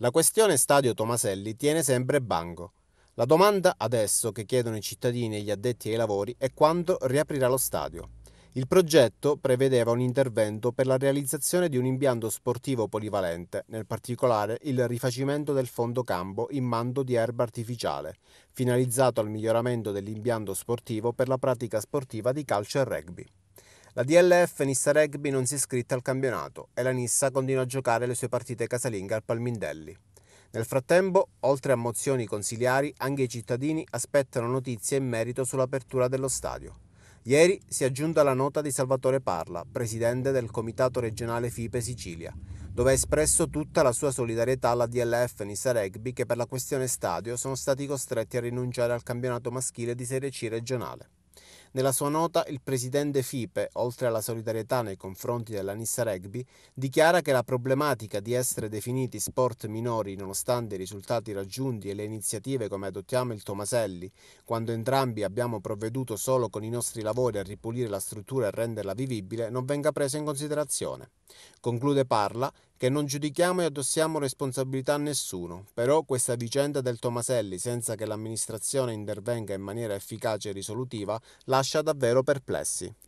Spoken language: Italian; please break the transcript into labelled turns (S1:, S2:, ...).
S1: La questione Stadio Tomaselli tiene sempre banco. La domanda adesso che chiedono i cittadini e gli addetti ai lavori è quando riaprirà lo stadio. Il progetto prevedeva un intervento per la realizzazione di un impianto sportivo polivalente, nel particolare il rifacimento del fondo campo in manto di erba artificiale, finalizzato al miglioramento dell'impianto sportivo per la pratica sportiva di calcio e rugby. La DLF Nissa Rugby non si è iscritta al campionato e la Nissa continua a giocare le sue partite casalinghe al Palmindelli. Nel frattempo, oltre a mozioni consiliari, anche i cittadini aspettano notizie in merito sull'apertura dello stadio. Ieri si è aggiunta la nota di Salvatore Parla, presidente del Comitato regionale FIPE Sicilia, dove ha espresso tutta la sua solidarietà alla DLF Nissa Rugby che per la questione stadio sono stati costretti a rinunciare al campionato maschile di Serie C regionale. Nella sua nota il presidente Fipe, oltre alla solidarietà nei confronti della Nissa Rugby, dichiara che la problematica di essere definiti sport minori nonostante i risultati raggiunti e le iniziative come Adottiamo il Tomaselli, quando entrambi abbiamo provveduto solo con i nostri lavori a ripulire la struttura e renderla vivibile, non venga presa in considerazione. Conclude Parla che non giudichiamo e addossiamo responsabilità a nessuno, però questa vicenda del Tomaselli senza che l'amministrazione intervenga in maniera efficace e risolutiva lascia davvero perplessi.